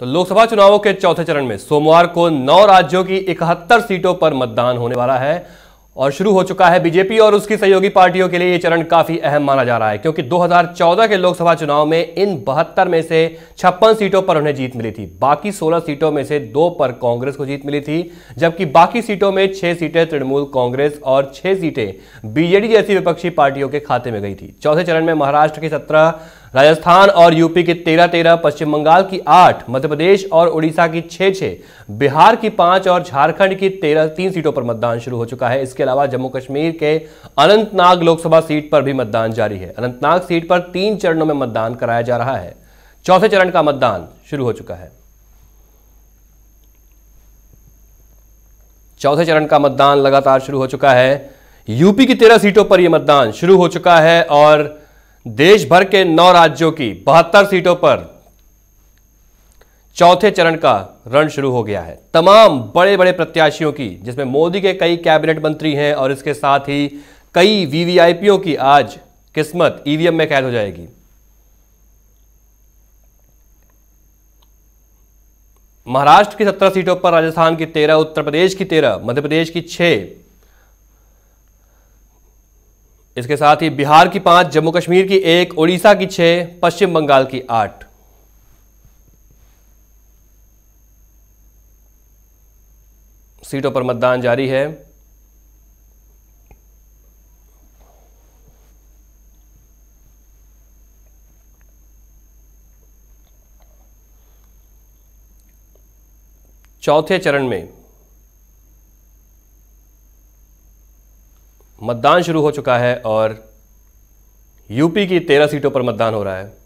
तो लोकसभा चुनावों के चौथे चरण में सोमवार को नौ राज्यों की इकहत्तर सीटों पर मतदान होने वाला है और शुरू हो चुका है बीजेपी और उसकी सहयोगी पार्टियों के लिए यह चरण काफी अहम माना जा रहा है क्योंकि 2014 के लोकसभा चुनाव में इन बहत्तर में से छप्पन सीटों पर उन्हें जीत मिली थी बाकी 16 सीटों में से दो पर कांग्रेस को जीत मिली थी जबकि बाकी सीटों में छह सीटें तृणमूल कांग्रेस और छह सीटें बीजेडी जैसी विपक्षी पार्टियों के खाते में गई थी चौथे चरण में महाराष्ट्र की सत्रह राजस्थान और यूपी की तेरह तेरह पश्चिम बंगाल की आठ मध्य प्रदेश और उड़ीसा की छह छह बिहार की पांच और झारखंड की तेरह तीन सीटों पर मतदान शुरू हो चुका है इसके अलावा जम्मू कश्मीर के अनंतनाग लोकसभा सीट पर भी मतदान जारी है अनंतनाग सीट पर तीन चरणों में मतदान कराया जा रहा है चौथे चरण का मतदान शुरू हो चुका है चौथे चरण का मतदान लगातार शुरू हो चुका है यूपी की तेरह सीटों पर यह मतदान शुरू हो चुका है और देश भर के नौ राज्यों की बहत्तर सीटों पर चौथे चरण का रण शुरू हो गया है तमाम बड़े बड़े प्रत्याशियों की जिसमें मोदी के कई कैबिनेट मंत्री हैं और इसके साथ ही कई वीवीआईपीओ की आज किस्मत ईवीएम e में कैद हो जाएगी महाराष्ट्र की सत्रह सीटों पर राजस्थान की तेरह उत्तर प्रदेश की तेरह मध्य प्रदेश की छह इसके साथ ही बिहार की पांच जम्मू कश्मीर की एक उड़ीसा की छह पश्चिम बंगाल की आठ सीटों पर मतदान जारी है चौथे चरण में मतदान शुरू हो चुका है और यूपी की तेरह सीटों पर मतदान हो रहा है